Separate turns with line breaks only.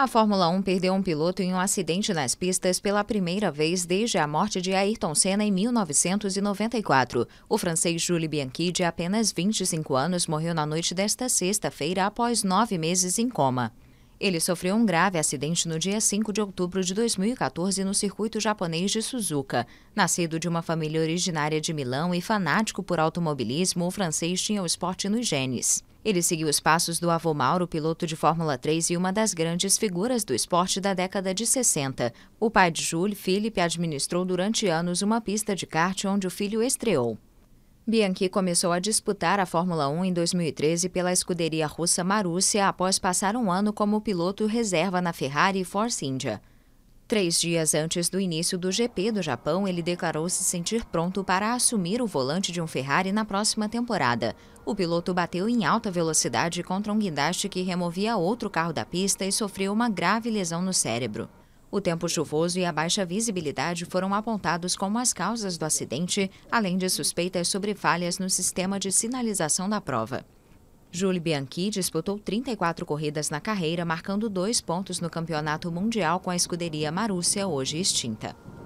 A Fórmula 1
perdeu um piloto em um acidente nas pistas pela primeira vez desde a morte de Ayrton Senna em 1994. O francês Jules Bianchi, de apenas 25 anos, morreu na noite desta sexta-feira após nove meses em coma. Ele sofreu um grave acidente no dia 5 de outubro de 2014 no circuito japonês de Suzuka. Nascido de uma família originária de Milão e fanático por automobilismo, o francês tinha o esporte nos genes. Ele seguiu os passos do avô Mauro, piloto de Fórmula 3 e uma das grandes figuras do esporte da década de 60. O pai de Jules, Felipe administrou durante anos uma pista de kart onde o filho estreou. Bianchi começou a disputar a Fórmula 1 em 2013 pela escuderia russa Marussia após passar um ano como piloto reserva na Ferrari e Force India. Três dias antes do início do GP do Japão, ele declarou se sentir pronto para assumir o volante de um Ferrari na próxima temporada. O piloto bateu em alta velocidade contra um guindaste que removia outro carro da pista e sofreu uma grave lesão no cérebro. O tempo chuvoso e a baixa visibilidade foram apontados como as causas do acidente, além de suspeitas sobre falhas no sistema de sinalização da prova. Julie Bianchi disputou 34 corridas na carreira, marcando dois pontos no Campeonato Mundial com a escuderia Marúcia, hoje extinta.